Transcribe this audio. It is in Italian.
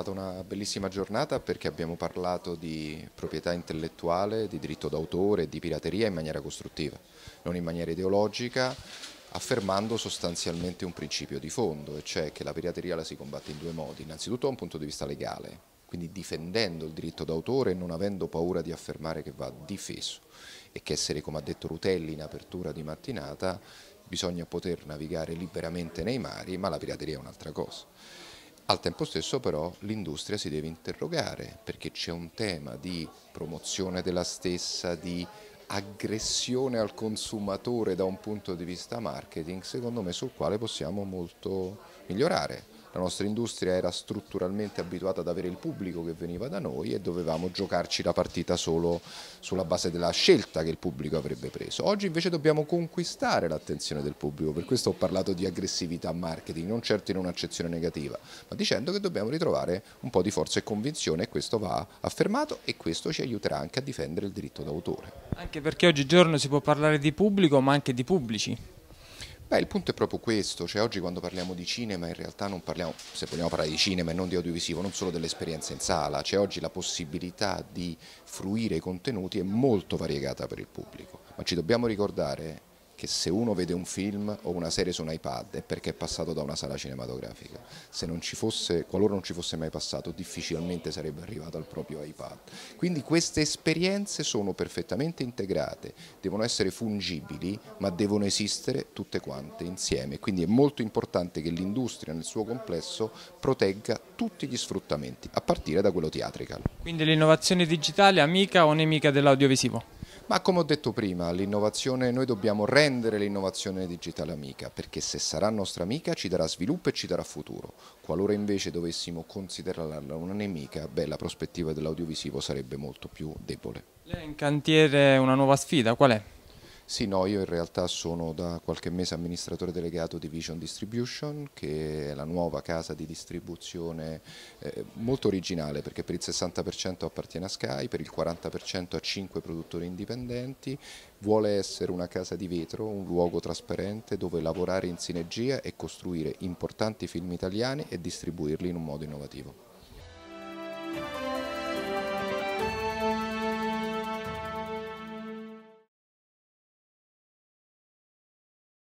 stata una bellissima giornata perché abbiamo parlato di proprietà intellettuale, di diritto d'autore, di pirateria in maniera costruttiva, non in maniera ideologica, affermando sostanzialmente un principio di fondo, e cioè che la pirateria la si combatte in due modi, innanzitutto da un punto di vista legale, quindi difendendo il diritto d'autore e non avendo paura di affermare che va difeso e che essere, come ha detto Rutelli in apertura di mattinata, bisogna poter navigare liberamente nei mari, ma la pirateria è un'altra cosa. Al tempo stesso però l'industria si deve interrogare perché c'è un tema di promozione della stessa, di aggressione al consumatore da un punto di vista marketing, secondo me sul quale possiamo molto migliorare la nostra industria era strutturalmente abituata ad avere il pubblico che veniva da noi e dovevamo giocarci la partita solo sulla base della scelta che il pubblico avrebbe preso. Oggi invece dobbiamo conquistare l'attenzione del pubblico, per questo ho parlato di aggressività marketing, non certo in un'accezione negativa, ma dicendo che dobbiamo ritrovare un po' di forza e convinzione e questo va affermato e questo ci aiuterà anche a difendere il diritto d'autore. Anche perché oggigiorno si può parlare di pubblico ma anche di pubblici. Beh, il punto è proprio questo, cioè oggi quando parliamo di cinema in realtà non parliamo, se vogliamo parlare di cinema e non di audiovisivo, non solo dell'esperienza in sala, c'è oggi la possibilità di fruire i contenuti è molto variegata per il pubblico, ma ci dobbiamo ricordare che se uno vede un film o una serie su un iPad è perché è passato da una sala cinematografica. Se non ci fosse, qualora non ci fosse mai passato, difficilmente sarebbe arrivato al proprio iPad. Quindi queste esperienze sono perfettamente integrate, devono essere fungibili, ma devono esistere tutte quante insieme. Quindi è molto importante che l'industria nel suo complesso protegga tutti gli sfruttamenti, a partire da quello teatrical. Quindi l'innovazione digitale è amica o nemica dell'audiovisivo? Ma come ho detto prima, l'innovazione noi dobbiamo rendere l'innovazione digitale amica, perché se sarà nostra amica ci darà sviluppo e ci darà futuro. Qualora invece dovessimo considerarla una nemica, beh, la prospettiva dell'audiovisivo sarebbe molto più debole. Lei è in cantiere una nuova sfida, qual è? Sì, no, io in realtà sono da qualche mese amministratore delegato di Vision Distribution, che è la nuova casa di distribuzione eh, molto originale perché per il 60% appartiene a Sky, per il 40% a 5 produttori indipendenti, vuole essere una casa di vetro, un luogo trasparente dove lavorare in sinergia e costruire importanti film italiani e distribuirli in un modo innovativo.